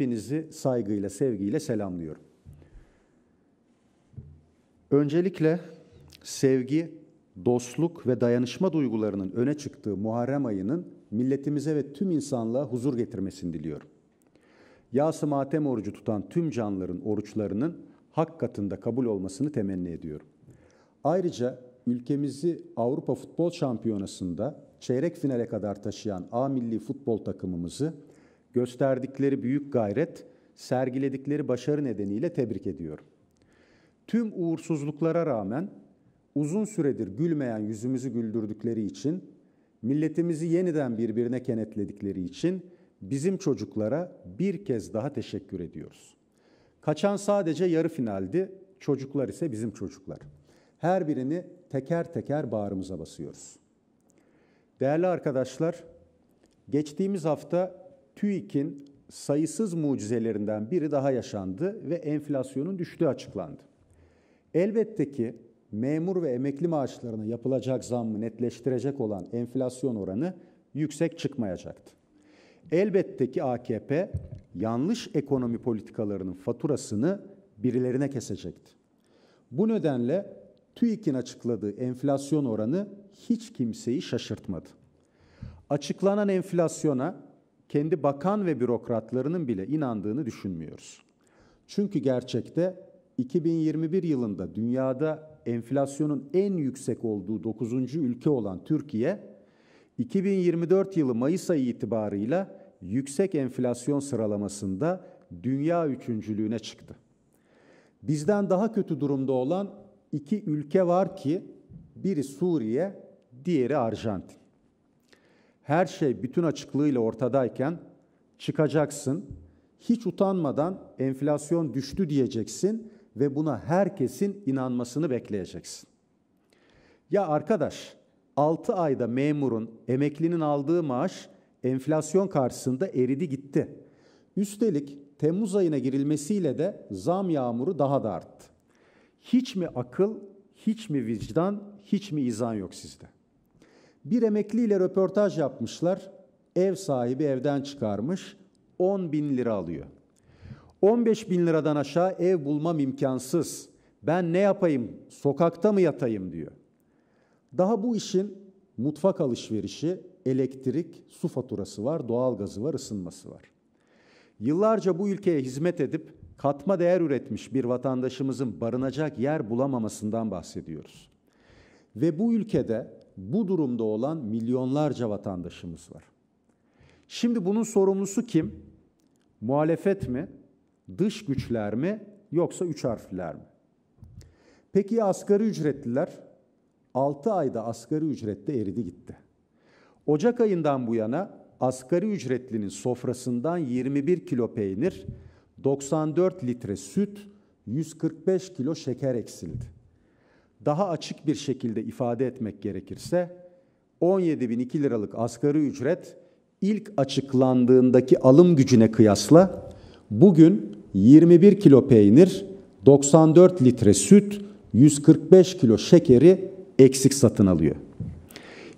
Hepinizi saygıyla, sevgiyle selamlıyorum. Öncelikle sevgi, dostluk ve dayanışma duygularının öne çıktığı Muharrem ayının milletimize ve tüm insanlığa huzur getirmesini diliyorum. Yas-ı matem orucu tutan tüm canlıların oruçlarının hak katında kabul olmasını temenni ediyorum. Ayrıca ülkemizi Avrupa Futbol Şampiyonası'nda çeyrek finale kadar taşıyan A milli futbol takımımızı gösterdikleri büyük gayret, sergiledikleri başarı nedeniyle tebrik ediyorum. Tüm uğursuzluklara rağmen uzun süredir gülmeyen yüzümüzü güldürdükleri için, milletimizi yeniden birbirine kenetledikleri için bizim çocuklara bir kez daha teşekkür ediyoruz. Kaçan sadece yarı finaldi, çocuklar ise bizim çocuklar. Her birini teker teker bağrımıza basıyoruz. Değerli arkadaşlar, geçtiğimiz hafta TÜİK'in sayısız mucizelerinden biri daha yaşandı ve enflasyonun düştüğü açıklandı. Elbette ki memur ve emekli maaşlarına yapılacak zammı netleştirecek olan enflasyon oranı yüksek çıkmayacaktı. Elbette ki AKP yanlış ekonomi politikalarının faturasını birilerine kesecekti. Bu nedenle TÜİK'in açıkladığı enflasyon oranı hiç kimseyi şaşırtmadı. Açıklanan enflasyona kendi bakan ve bürokratlarının bile inandığını düşünmüyoruz. Çünkü gerçekte 2021 yılında dünyada enflasyonun en yüksek olduğu 9. ülke olan Türkiye 2024 yılı Mayıs ayı itibarıyla yüksek enflasyon sıralamasında dünya üçüncülüğüne çıktı. Bizden daha kötü durumda olan iki ülke var ki biri Suriye, diğeri Arjantin her şey bütün açıklığıyla ortadayken çıkacaksın. Hiç utanmadan enflasyon düştü diyeceksin ve buna herkesin inanmasını bekleyeceksin. Ya arkadaş 6 ayda memurun, emeklinin aldığı maaş enflasyon karşısında eridi gitti. Üstelik Temmuz ayına girilmesiyle de zam yağmuru daha da arttı. Hiç mi akıl, hiç mi vicdan, hiç mi izan yok sizde? Bir emekliyle röportaj yapmışlar. Ev sahibi evden çıkarmış. 10 bin lira alıyor. 15 bin liradan aşağı ev bulmam imkansız. Ben ne yapayım? Sokakta mı yatayım diyor. Daha bu işin mutfak alışverişi, elektrik, su faturası var, doğalgazı var, ısınması var. Yıllarca bu ülkeye hizmet edip katma değer üretmiş bir vatandaşımızın barınacak yer bulamamasından bahsediyoruz. Ve bu ülkede bu durumda olan milyonlarca vatandaşımız var. Şimdi bunun sorumlusu kim? Muhalefet mi? Dış güçler mi? Yoksa üç harfliler mi? Peki ya asgari ücretliler? 6 ayda asgari ücrette eridi gitti. Ocak ayından bu yana asgari ücretlinin sofrasından 21 kilo peynir, 94 litre süt, 145 kilo şeker eksildi daha açık bir şekilde ifade etmek gerekirse 17.002 liralık asgari ücret ilk açıklandığındaki alım gücüne kıyasla bugün 21 kilo peynir, 94 litre süt, 145 kilo şekeri eksik satın alıyor.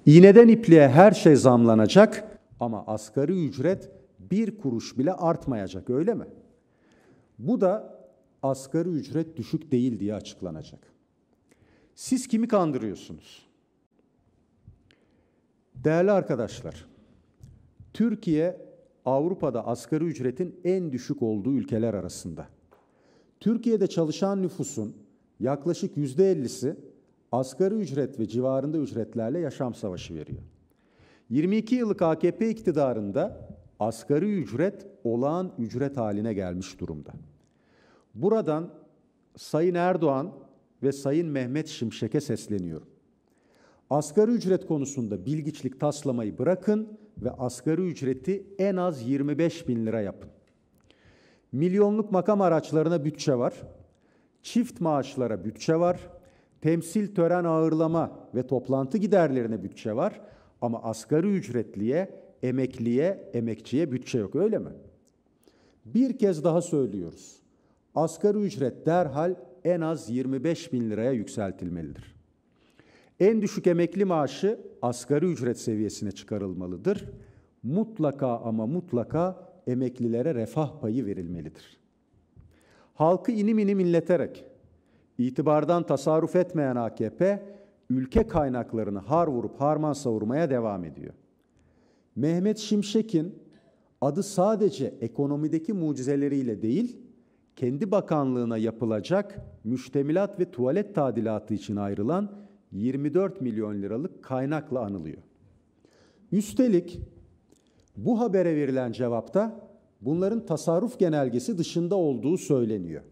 İğneden ipliğe her şey zamlanacak ama asgari ücret bir kuruş bile artmayacak öyle mi? Bu da asgari ücret düşük değil diye açıklanacak. Siz kimi kandırıyorsunuz? Değerli arkadaşlar, Türkiye Avrupa'da asgari ücretin en düşük olduğu ülkeler arasında. Türkiye'de çalışan nüfusun yaklaşık %50'si asgari ücret ve civarında ücretlerle yaşam savaşı veriyor. 22 yıllık AKP iktidarında asgari ücret olağan ücret haline gelmiş durumda. Buradan Sayın Erdoğan ve Sayın Mehmet Şimşek'e sesleniyorum. Asgari ücret konusunda bilgiçlik taslamayı bırakın ve asgari ücreti en az 25 bin lira yapın. Milyonluk makam araçlarına bütçe var. Çift maaşlara bütçe var. Temsil tören ağırlama ve toplantı giderlerine bütçe var. Ama asgari ücretliye, emekliye, emekçiye bütçe yok öyle mi? Bir kez daha söylüyoruz. Asgari ücret derhal en az 25 bin liraya yükseltilmelidir. En düşük emekli maaşı asgari ücret seviyesine çıkarılmalıdır. Mutlaka ama mutlaka emeklilere refah payı verilmelidir. Halkı inim inim inleterek itibardan tasarruf etmeyen AKP ülke kaynaklarını har vurup harman savurmaya devam ediyor. Mehmet Şimşek'in adı sadece ekonomideki mucizeleriyle değil, kendi bakanlığına yapılacak müştemilat ve tuvalet tadilatı için ayrılan 24 milyon liralık kaynakla anılıyor. Üstelik bu habere verilen cevapta bunların tasarruf genelgesi dışında olduğu söyleniyor.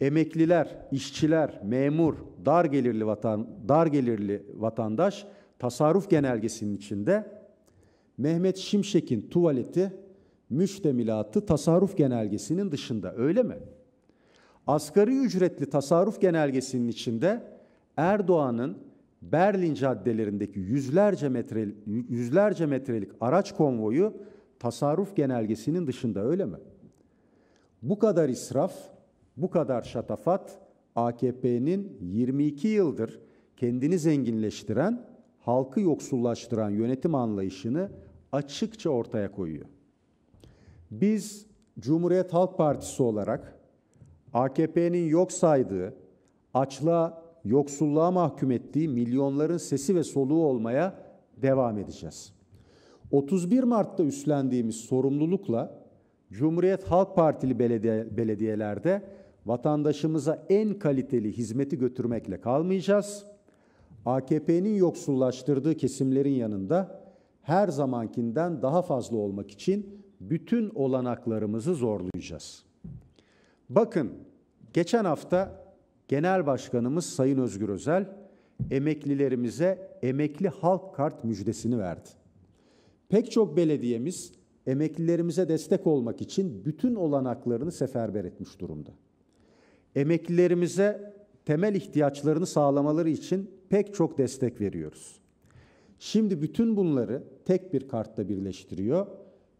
Emekliler, işçiler, memur, dar gelirli vatan, dar gelirli vatandaş tasarruf genelgesinin içinde Mehmet Şimşek'in tuvaleti müştemilatı tasarruf genelgesinin dışında öyle mi? Asgari ücretli tasarruf genelgesinin içinde Erdoğan'ın Berlin caddelerindeki yüzlerce metre yüzlerce metrelik araç konvoyu tasarruf genelgesinin dışında öyle mi? Bu kadar israf, bu kadar şatafat AKP'nin 22 yıldır kendini zenginleştiren, halkı yoksullaştıran yönetim anlayışını açıkça ortaya koyuyor. Biz Cumhuriyet Halk Partisi olarak AKP'nin yok saydığı, açla yoksulluğa mahkum ettiği milyonların sesi ve soluğu olmaya devam edeceğiz. 31 Mart'ta üstlendiğimiz sorumlulukla Cumhuriyet Halk Partili belediye, belediyelerde vatandaşımıza en kaliteli hizmeti götürmekle kalmayacağız. AKP'nin yoksullaştırdığı kesimlerin yanında her zamankinden daha fazla olmak için bütün olanaklarımızı zorlayacağız. Bakın geçen hafta Genel Başkanımız Sayın Özgür Özel emeklilerimize emekli halk kart müjdesini verdi. Pek çok belediyemiz emeklilerimize destek olmak için bütün olanaklarını seferber etmiş durumda. Emeklilerimize temel ihtiyaçlarını sağlamaları için pek çok destek veriyoruz. Şimdi bütün bunları tek bir kartta birleştiriyor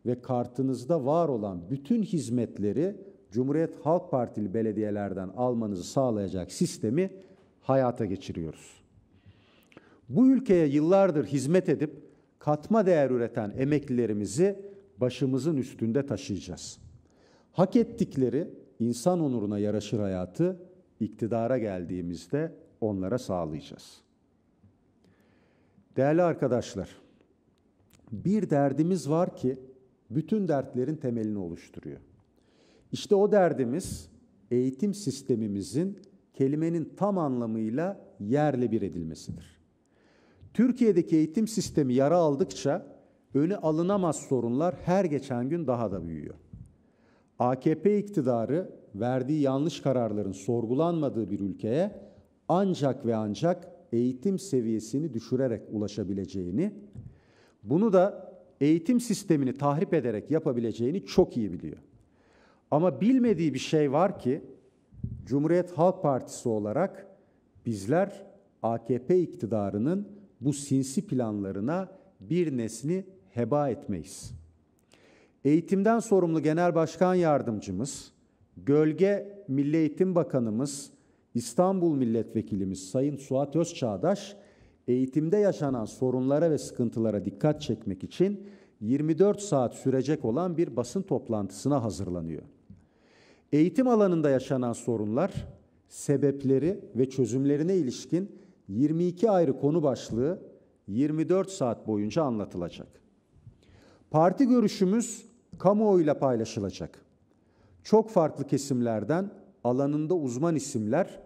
ve kartınızda var olan bütün hizmetleri Cumhuriyet Halk Partili belediyelerden almanızı sağlayacak sistemi hayata geçiriyoruz. Bu ülkeye yıllardır hizmet edip katma değer üreten emeklilerimizi başımızın üstünde taşıyacağız. Hak ettikleri insan onuruna yaraşır hayatı iktidara geldiğimizde onlara sağlayacağız. Değerli arkadaşlar, bir derdimiz var ki bütün dertlerin temelini oluşturuyor. İşte o derdimiz eğitim sistemimizin kelimenin tam anlamıyla yerle bir edilmesidir. Türkiye'deki eğitim sistemi yara aldıkça önü alınamaz sorunlar her geçen gün daha da büyüyor. AKP iktidarı verdiği yanlış kararların sorgulanmadığı bir ülkeye ancak ve ancak eğitim seviyesini düşürerek ulaşabileceğini, bunu da eğitim sistemini tahrip ederek yapabileceğini çok iyi biliyor. Ama bilmediği bir şey var ki Cumhuriyet Halk Partisi olarak bizler AKP iktidarının bu sinsi planlarına bir nesli heba etmeyiz. Eğitimden sorumlu Genel Başkan Yardımcımız, Gölge Milli Eğitim Bakanımız, İstanbul Milletvekilimiz Sayın Suat Özçağdaş eğitimde yaşanan sorunlara ve sıkıntılara dikkat çekmek için 24 saat sürecek olan bir basın toplantısına hazırlanıyor. Eğitim alanında yaşanan sorunlar, sebepleri ve çözümlerine ilişkin 22 ayrı konu başlığı 24 saat boyunca anlatılacak. Parti görüşümüz kamuoyuyla paylaşılacak. Çok farklı kesimlerden alanında uzman isimler,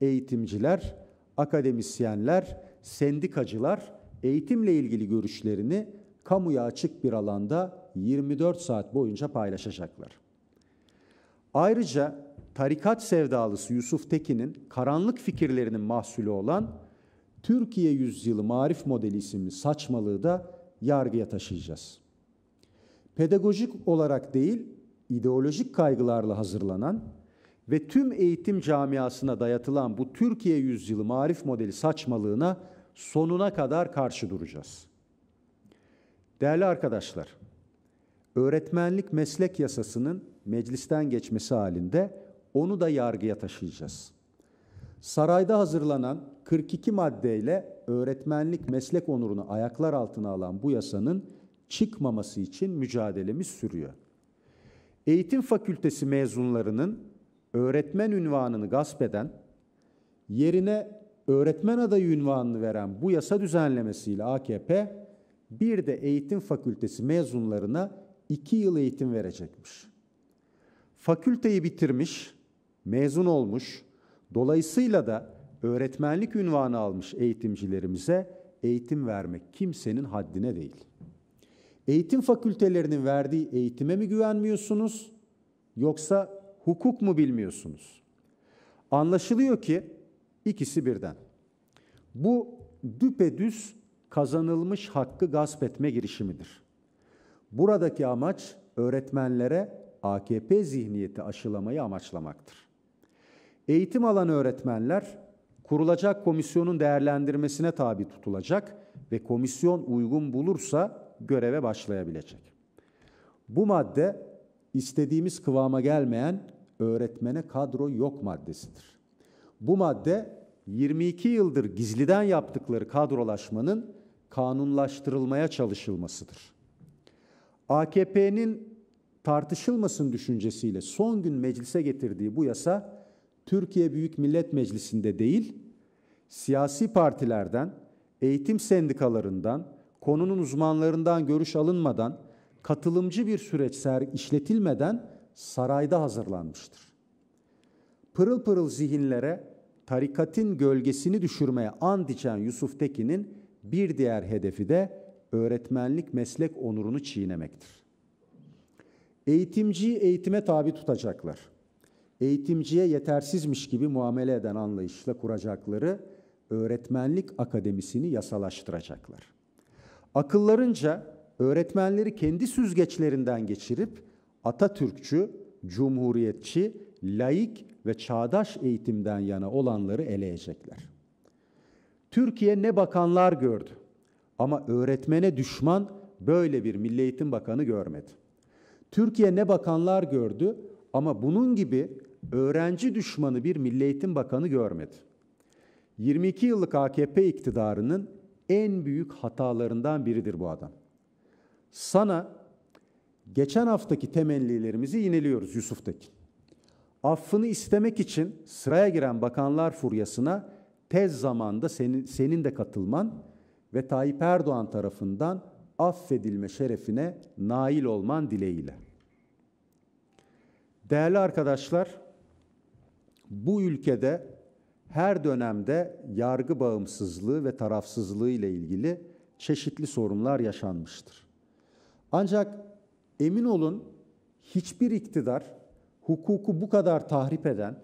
eğitimciler, akademisyenler sendikacılar eğitimle ilgili görüşlerini kamuya açık bir alanda 24 saat boyunca paylaşacaklar. Ayrıca tarikat sevdalısı Yusuf Tekin'in karanlık fikirlerinin mahsulü olan Türkiye Yüzyılı Marif Modeli isimli saçmalığı da yargıya taşıyacağız. Pedagojik olarak değil, ideolojik kaygılarla hazırlanan ve tüm eğitim camiasına dayatılan bu Türkiye Yüzyılı Marif Modeli saçmalığına sonuna kadar karşı duracağız. Değerli arkadaşlar, öğretmenlik meslek yasasının meclisten geçmesi halinde onu da yargıya taşıyacağız. Sarayda hazırlanan 42 maddeyle öğretmenlik meslek onurunu ayaklar altına alan bu yasanın çıkmaması için mücadelemiz sürüyor. Eğitim fakültesi mezunlarının öğretmen ünvanını gasp eden, yerine öğretmen adayı ünvanını veren bu yasa düzenlemesiyle AKP bir de eğitim fakültesi mezunlarına iki yıl eğitim verecekmiş. Fakülteyi bitirmiş, mezun olmuş, dolayısıyla da öğretmenlik ünvanı almış eğitimcilerimize eğitim vermek kimsenin haddine değil. Eğitim fakültelerinin verdiği eğitime mi güvenmiyorsunuz yoksa hukuk mu bilmiyorsunuz? Anlaşılıyor ki İkisi birden. Bu düpedüz kazanılmış hakkı gasp etme girişimidir. Buradaki amaç öğretmenlere AKP zihniyeti aşılamayı amaçlamaktır. Eğitim alan öğretmenler kurulacak komisyonun değerlendirmesine tabi tutulacak ve komisyon uygun bulursa göreve başlayabilecek. Bu madde istediğimiz kıvama gelmeyen öğretmene kadro yok maddesidir. Bu madde 22 yıldır gizliden yaptıkları kadrolaşmanın kanunlaştırılmaya çalışılmasıdır. AKP'nin tartışılmasın düşüncesiyle son gün meclise getirdiği bu yasa Türkiye Büyük Millet Meclisi'nde değil, siyasi partilerden, eğitim sendikalarından, konunun uzmanlarından görüş alınmadan, katılımcı bir süreç ser işletilmeden sarayda hazırlanmıştır. Pırıl pırıl zihinlere tarikatın gölgesini düşürmeye and içen Yusuf Tekin'in bir diğer hedefi de öğretmenlik meslek onurunu çiğnemektir. Eğitimciyi eğitime tabi tutacaklar. Eğitimciye yetersizmiş gibi muamele eden anlayışla kuracakları öğretmenlik akademisini yasalaştıracaklar. Akıllarınca öğretmenleri kendi süzgeçlerinden geçirip Atatürkçü, cumhuriyetçi laik ve çağdaş eğitimden yana olanları eleyecekler. Türkiye ne bakanlar gördü ama öğretmene düşman böyle bir Milli Eğitim Bakanı görmedi. Türkiye ne bakanlar gördü ama bunun gibi öğrenci düşmanı bir Milli Eğitim Bakanı görmedi. 22 yıllık AKP iktidarının en büyük hatalarından biridir bu adam. Sana geçen haftaki temennilerimizi yineliyoruz Yusuf Tekin affını istemek için sıraya giren bakanlar furyasına tez zamanda senin, senin de katılman ve Tayyip Erdoğan tarafından affedilme şerefine nail olman dileğiyle. Değerli arkadaşlar, bu ülkede her dönemde yargı bağımsızlığı ve tarafsızlığı ile ilgili çeşitli sorunlar yaşanmıştır. Ancak emin olun hiçbir iktidar hukuku bu kadar tahrip eden,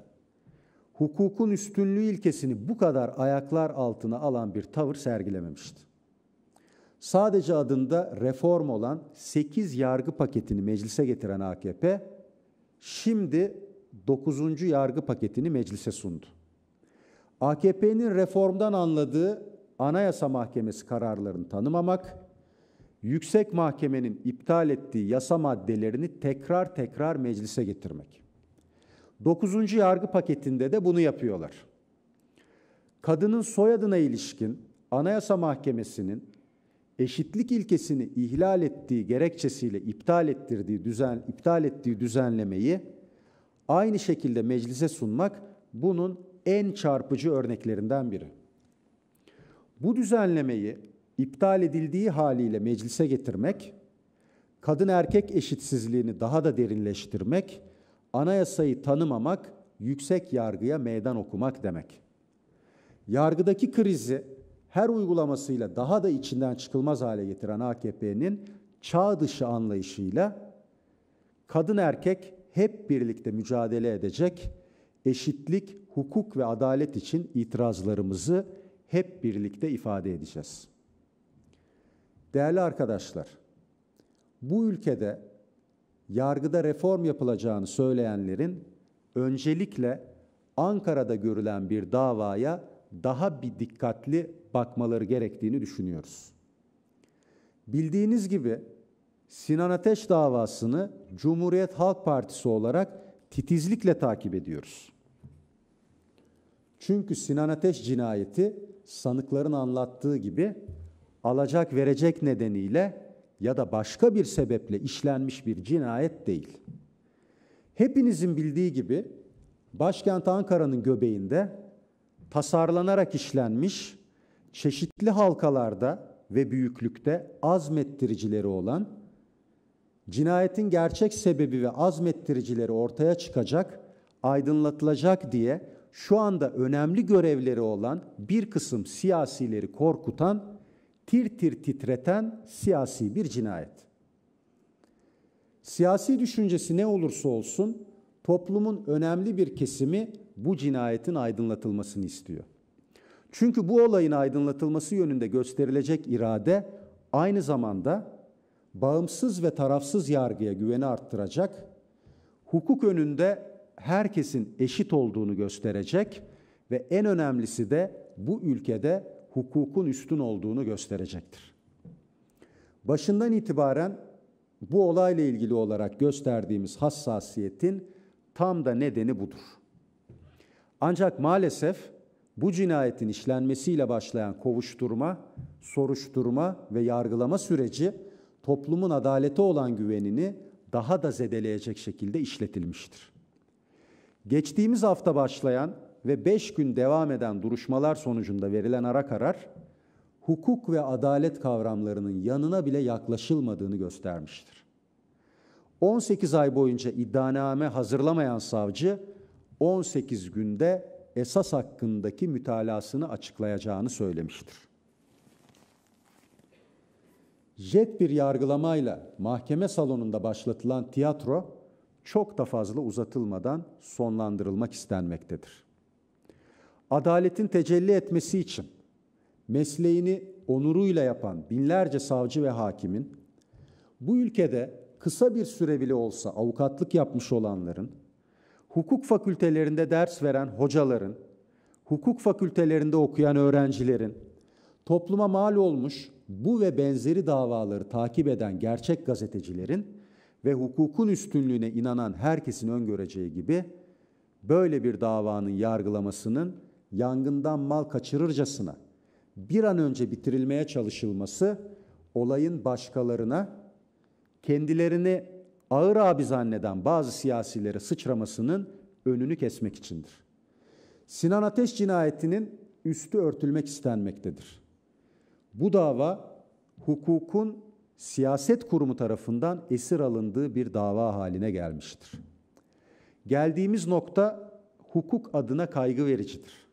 hukukun üstünlüğü ilkesini bu kadar ayaklar altına alan bir tavır sergilememişti. Sadece adında reform olan 8 yargı paketini meclise getiren AKP şimdi 9. yargı paketini meclise sundu. AKP'nin reformdan anladığı Anayasa Mahkemesi kararlarını tanımamak, yüksek mahkemenin iptal ettiği yasa maddelerini tekrar tekrar meclise getirmek. Dokuzuncu yargı paketinde de bunu yapıyorlar. Kadının soyadına ilişkin Anayasa Mahkemesi'nin eşitlik ilkesini ihlal ettiği gerekçesiyle iptal ettirdiği düzen iptal ettiği düzenlemeyi aynı şekilde meclise sunmak bunun en çarpıcı örneklerinden biri. Bu düzenlemeyi iptal edildiği haliyle meclise getirmek, kadın erkek eşitsizliğini daha da derinleştirmek, anayasayı tanımamak, yüksek yargıya meydan okumak demek. Yargıdaki krizi her uygulamasıyla daha da içinden çıkılmaz hale getiren AKP'nin çağ dışı anlayışıyla kadın erkek hep birlikte mücadele edecek, eşitlik, hukuk ve adalet için itirazlarımızı hep birlikte ifade edeceğiz.'' Değerli arkadaşlar, bu ülkede yargıda reform yapılacağını söyleyenlerin öncelikle Ankara'da görülen bir davaya daha bir dikkatli bakmaları gerektiğini düşünüyoruz. Bildiğiniz gibi Sinan Ateş davasını Cumhuriyet Halk Partisi olarak titizlikle takip ediyoruz. Çünkü Sinan Ateş cinayeti sanıkların anlattığı gibi alacak verecek nedeniyle ya da başka bir sebeple işlenmiş bir cinayet değil. Hepinizin bildiği gibi başkent Ankara'nın göbeğinde tasarlanarak işlenmiş çeşitli halkalarda ve büyüklükte azmettiricileri olan cinayetin gerçek sebebi ve azmettiricileri ortaya çıkacak, aydınlatılacak diye şu anda önemli görevleri olan bir kısım siyasileri korkutan tir tir titreten siyasi bir cinayet. Siyasi düşüncesi ne olursa olsun toplumun önemli bir kesimi bu cinayetin aydınlatılmasını istiyor. Çünkü bu olayın aydınlatılması yönünde gösterilecek irade aynı zamanda bağımsız ve tarafsız yargıya güveni arttıracak, hukuk önünde herkesin eşit olduğunu gösterecek ve en önemlisi de bu ülkede hukukun üstün olduğunu gösterecektir. Başından itibaren bu olayla ilgili olarak gösterdiğimiz hassasiyetin tam da nedeni budur. Ancak maalesef bu cinayetin işlenmesiyle başlayan kovuşturma, soruşturma ve yargılama süreci toplumun adalete olan güvenini daha da zedeleyecek şekilde işletilmiştir. Geçtiğimiz hafta başlayan ve 5 gün devam eden duruşmalar sonucunda verilen ara karar hukuk ve adalet kavramlarının yanına bile yaklaşılmadığını göstermiştir. 18 ay boyunca iddianame hazırlamayan savcı 18 günde esas hakkındaki mütalasını açıklayacağını söylemiştir. Jet bir yargılamayla mahkeme salonunda başlatılan tiyatro çok da fazla uzatılmadan sonlandırılmak istenmektedir adaletin tecelli etmesi için mesleğini onuruyla yapan binlerce savcı ve hakimin bu ülkede kısa bir süre bile olsa avukatlık yapmış olanların, hukuk fakültelerinde ders veren hocaların, hukuk fakültelerinde okuyan öğrencilerin, topluma mal olmuş bu ve benzeri davaları takip eden gerçek gazetecilerin ve hukukun üstünlüğüne inanan herkesin öngöreceği gibi böyle bir davanın yargılamasının yangından mal kaçırırcasına bir an önce bitirilmeye çalışılması olayın başkalarına kendilerini ağır abi zanneden bazı siyasilere sıçramasının önünü kesmek içindir. Sinan Ateş cinayetinin üstü örtülmek istenmektedir. Bu dava hukukun siyaset kurumu tarafından esir alındığı bir dava haline gelmiştir. Geldiğimiz nokta hukuk adına kaygı vericidir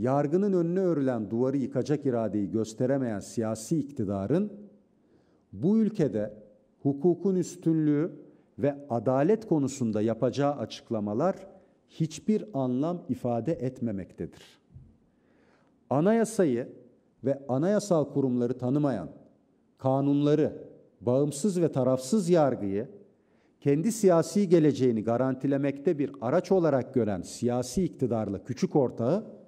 yargının önüne örülen duvarı yıkacak iradeyi gösteremeyen siyasi iktidarın bu ülkede hukukun üstünlüğü ve adalet konusunda yapacağı açıklamalar hiçbir anlam ifade etmemektedir. Anayasayı ve anayasal kurumları tanımayan, kanunları, bağımsız ve tarafsız yargıyı kendi siyasi geleceğini garantilemekte bir araç olarak gören siyasi iktidarla küçük ortağı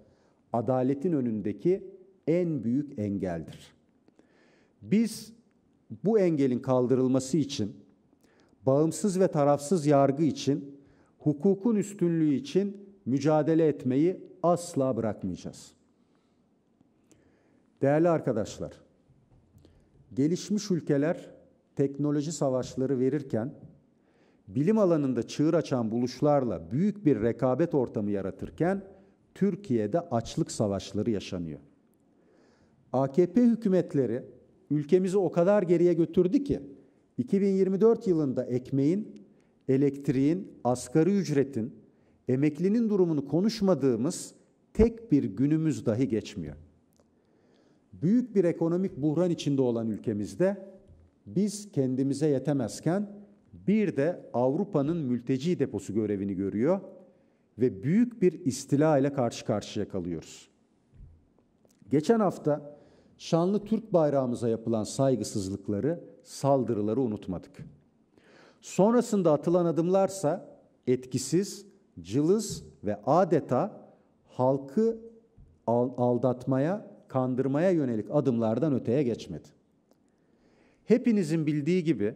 adaletin önündeki en büyük engeldir. Biz bu engelin kaldırılması için, bağımsız ve tarafsız yargı için, hukukun üstünlüğü için mücadele etmeyi asla bırakmayacağız. Değerli arkadaşlar, gelişmiş ülkeler teknoloji savaşları verirken bilim alanında çığır açan buluşlarla büyük bir rekabet ortamı yaratırken Türkiye'de açlık savaşları yaşanıyor. AKP hükümetleri ülkemizi o kadar geriye götürdü ki 2024 yılında ekmeğin, elektriğin, asgari ücretin, emeklinin durumunu konuşmadığımız tek bir günümüz dahi geçmiyor. Büyük bir ekonomik buhran içinde olan ülkemizde biz kendimize yetemezken bir de Avrupa'nın mülteci deposu görevini görüyor ve büyük bir istila ile karşı karşıya kalıyoruz. Geçen hafta şanlı Türk bayrağımıza yapılan saygısızlıkları, saldırıları unutmadık. Sonrasında atılan adımlarsa etkisiz, cılız ve adeta halkı aldatmaya, kandırmaya yönelik adımlardan öteye geçmedi. Hepinizin bildiği gibi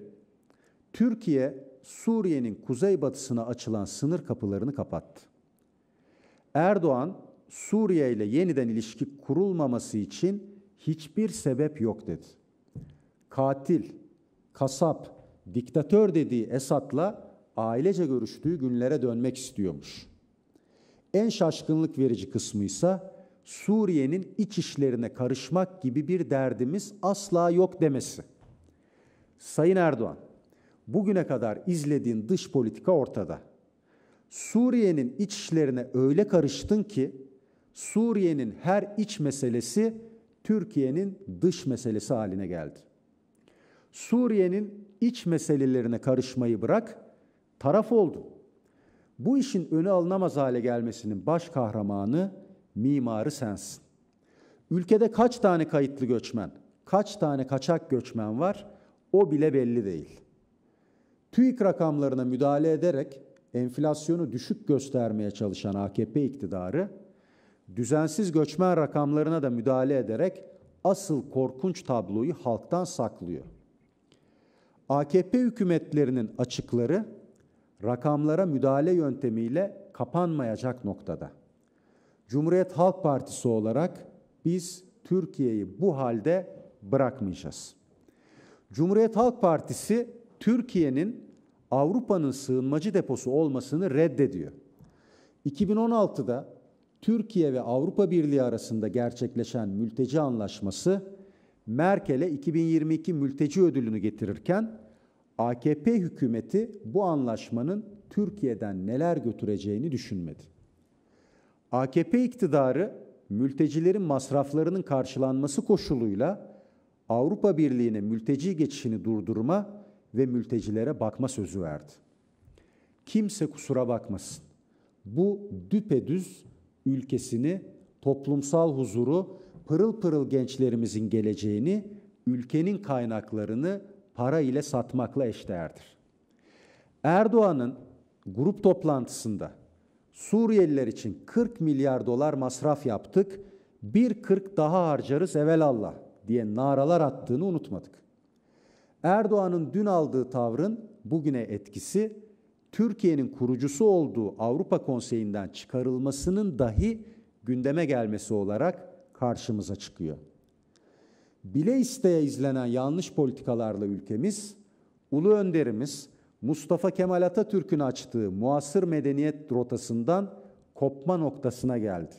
Türkiye Suriye'nin kuzeybatısına açılan sınır kapılarını kapattı. Erdoğan, Suriye ile yeniden ilişki kurulmaması için hiçbir sebep yok dedi. Katil, kasap, diktatör dediği Esad'la ailece görüştüğü günlere dönmek istiyormuş. En şaşkınlık verici kısmı ise Suriye'nin iç işlerine karışmak gibi bir derdimiz asla yok demesi. Sayın Erdoğan, bugüne kadar izlediğin dış politika ortada. Suriye'nin iç işlerine öyle karıştın ki Suriye'nin her iç meselesi Türkiye'nin dış meselesi haline geldi. Suriye'nin iç meselelerine karışmayı bırak, taraf oldu. Bu işin önü alınamaz hale gelmesinin baş kahramanı mimarı sensin. Ülkede kaç tane kayıtlı göçmen, kaç tane kaçak göçmen var o bile belli değil. TÜİK rakamlarına müdahale ederek enflasyonu düşük göstermeye çalışan AKP iktidarı düzensiz göçmen rakamlarına da müdahale ederek asıl korkunç tabloyu halktan saklıyor. AKP hükümetlerinin açıkları rakamlara müdahale yöntemiyle kapanmayacak noktada. Cumhuriyet Halk Partisi olarak biz Türkiye'yi bu halde bırakmayacağız. Cumhuriyet Halk Partisi Türkiye'nin Avrupa'nın sığınmacı deposu olmasını reddediyor. 2016'da Türkiye ve Avrupa Birliği arasında gerçekleşen mülteci anlaşması Merkel'e 2022 mülteci ödülünü getirirken AKP hükümeti bu anlaşmanın Türkiye'den neler götüreceğini düşünmedi. AKP iktidarı mültecilerin masraflarının karşılanması koşuluyla Avrupa Birliği'ne mülteci geçişini durdurma ve mültecilere bakma sözü verdi. Kimse kusura bakmasın. Bu düpedüz ülkesini, toplumsal huzuru, pırıl pırıl gençlerimizin geleceğini, ülkenin kaynaklarını para ile satmakla eşdeğerdir. Erdoğan'ın grup toplantısında Suriyeliler için 40 milyar dolar masraf yaptık, bir 40 daha harcarız evelallah diye naralar attığını unutmadık. Erdoğan'ın dün aldığı tavrın bugüne etkisi Türkiye'nin kurucusu olduğu Avrupa Konseyi'nden çıkarılmasının dahi gündeme gelmesi olarak karşımıza çıkıyor. Bile isteye izlenen yanlış politikalarla ülkemiz, ulu önderimiz Mustafa Kemal Atatürk'ün açtığı muasır medeniyet rotasından kopma noktasına geldi.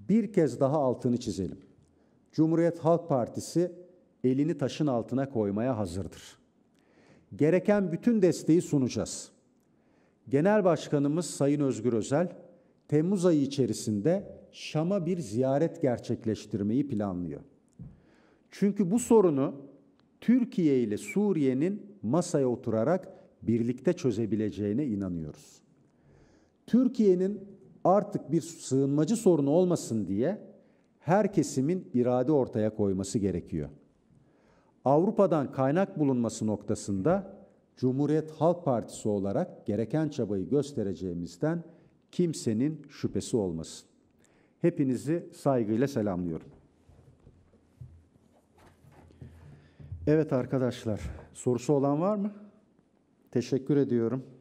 Bir kez daha altını çizelim. Cumhuriyet Halk Partisi elini taşın altına koymaya hazırdır. Gereken bütün desteği sunacağız. Genel Başkanımız Sayın Özgür Özel, Temmuz ayı içerisinde Şam'a bir ziyaret gerçekleştirmeyi planlıyor. Çünkü bu sorunu Türkiye ile Suriye'nin masaya oturarak birlikte çözebileceğine inanıyoruz. Türkiye'nin artık bir sığınmacı sorunu olmasın diye her kesimin irade ortaya koyması gerekiyor. Avrupa'dan kaynak bulunması noktasında Cumhuriyet Halk Partisi olarak gereken çabayı göstereceğimizden kimsenin şüphesi olmasın. Hepinizi saygıyla selamlıyorum. Evet arkadaşlar, sorusu olan var mı? Teşekkür ediyorum.